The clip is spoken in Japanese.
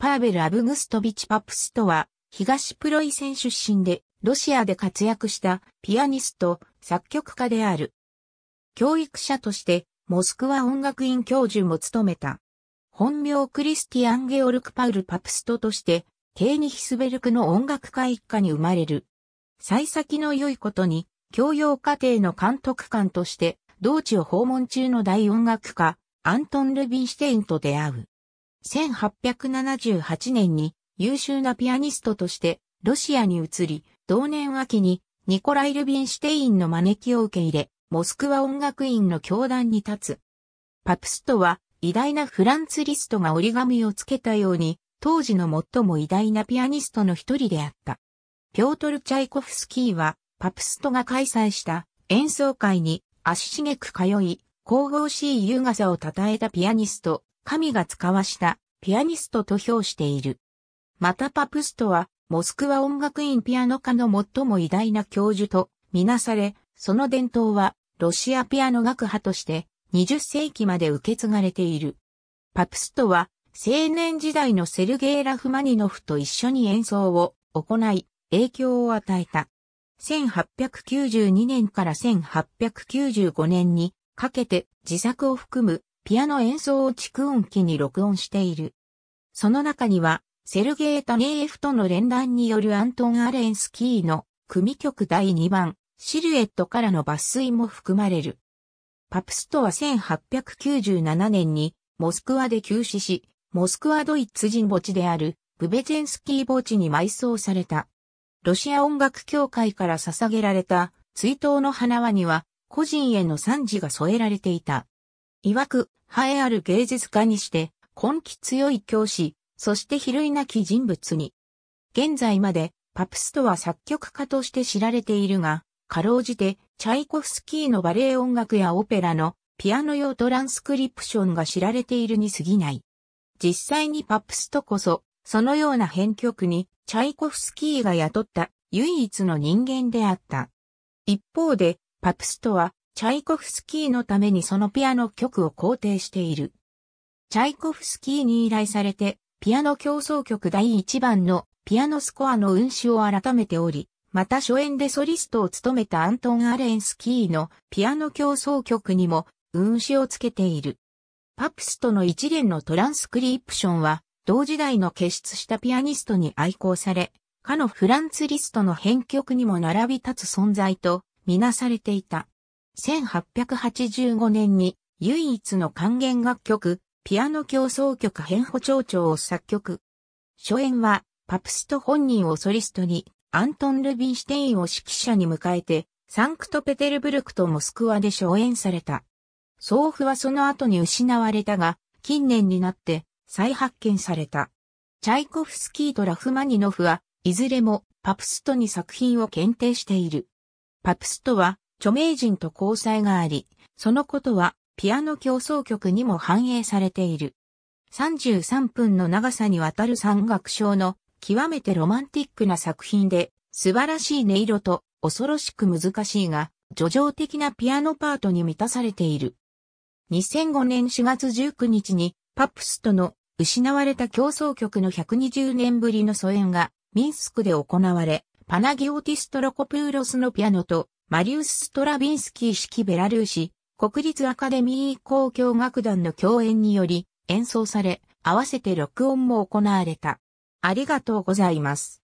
パーベル・アブグストビチ・パプスとは、東プロイセン出身で、ロシアで活躍したピアニスト、作曲家である。教育者として、モスクワ音楽院教授も務めた。本名クリスティアン・ゲオルク・パウル・パプストとして、ケーニヒスベルクの音楽家一家に生まれる。幸先の良いことに、教養家庭の監督官として、同地を訪問中の大音楽家、アントン・ルビンシテインと出会う。1878年に優秀なピアニストとしてロシアに移り、同年秋にニコライ・ルビンシュテインの招きを受け入れ、モスクワ音楽院の教壇に立つ。パプストは偉大なフランツリストが折り紙をつけたように、当時の最も偉大なピアニストの一人であった。ピョートル・チャイコフスキーは、パプストが開催した演奏会に足しげく通い、神々しい優雅さを称えたピアニスト、神が使わしたピアニストと評している。またパプストは、モスクワ音楽院ピアノ科の最も偉大な教授とみなされ、その伝統は、ロシアピアノ学派として、20世紀まで受け継がれている。パプストは、青年時代のセルゲイ・ラフマニノフと一緒に演奏を行い、影響を与えた。1892年から1895年にかけて自作を含むピアノ演奏を蓄音機に録音している。その中には、セルゲー・タネーエフとの連弾によるアントン・アレンスキーの組曲第2番、シルエットからの抜粋も含まれる。パプストは1897年にモスクワで急死し、モスクワドイツ人墓地であるブベゼェンスキー墓地に埋葬された。ロシア音楽協会から捧げられた追悼の花輪には個人への賛辞が添えられていた。曰く、栄えある芸術家にして、根気強い教師、そして比類なき人物に。現在まで、パプストは作曲家として知られているが、かろうじて、チャイコフスキーのバレエ音楽やオペラのピアノ用トランスクリプションが知られているに過ぎない。実際にパプストこそ、そのような編曲に、チャイコフスキーが雇った唯一の人間であった。一方で、パプストはチャイコフスキーのためにそのピアノ曲を肯定している。チャイコフスキーに依頼されて、ピアノ競争曲第1番のピアノスコアの運指を改めており、また初演でソリストを務めたアントン・アレンスキーのピアノ競争曲にも運指をつけている。パプスとの一連のトランスクリプションは、同時代の傑出したピアニストに愛好され、かのフランツ・リストの編曲にも並び立つ存在とみなされていた。1885年に唯一の管弦楽曲、ピアノ協奏曲変歩長調を作曲。初演は、パプスト本人をソリストに、アントン・ルビンシュテインを指揮者に迎えて、サンクトペテルブルクとモスクワで初演された。送付はその後に失われたが、近年になって再発見された。チャイコフスキーとラフマニノフは、いずれもパプストに作品を検定している。パプストは、著名人と交際があり、そのことはピアノ競争曲にも反映されている。33分の長さにわたる山岳賞の極めてロマンティックな作品で素晴らしい音色と恐ろしく難しいが、叙情的なピアノパートに満たされている。2005年4月19日にパプスとの失われた競争曲の120年ぶりの疎遠がミンスクで行われ、パナギオティストロコプーロスのピアノとマリウス・ストラビンスキー式ベラルーシ、国立アカデミー交響楽団の共演により演奏され、合わせて録音も行われた。ありがとうございます。